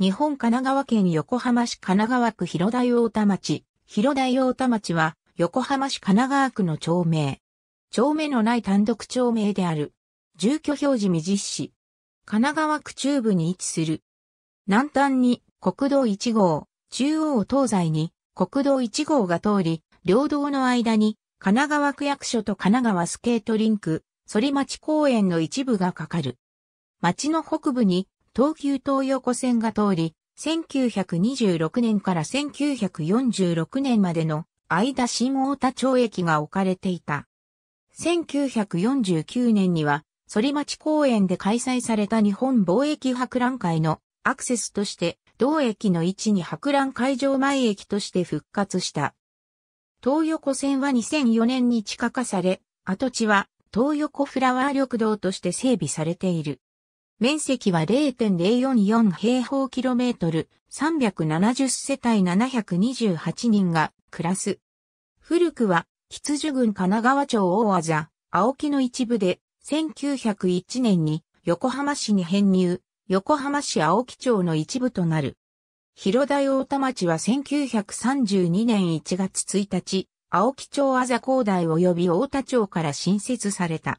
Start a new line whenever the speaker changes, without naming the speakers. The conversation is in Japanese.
日本神奈川県横浜市神奈川区広大大田町。広大大
田町は、横浜市神奈川区の町名。町名のない単独町名である。住居表示未実施。神奈川区中部に位置する。南端に国道1号、中央東西に国道1号が通り、両道の間に神奈川区役所と神奈川スケートリンク、反町公園の一部がかかる。町の北部に東急東横線が通り、1926年から1946年までの間新大田町駅が置かれていた。1949年には、反町公園で開催された日本貿易博覧会のアクセスとして、同駅の位置に博覧会場前駅として復活した。東横線は2004年に地下化され、跡地は東横フラワー緑道として整備されている。面積は0.044平方キロメートル、370世帯728人が暮らす。古くは、羊群。郡神奈川町大和座、青木の一部で、1901年に横浜市に編入、横浜市青木町の一部となる。広田大田町は1932年1月1日、青木町あざ高台及び大田町から新設された。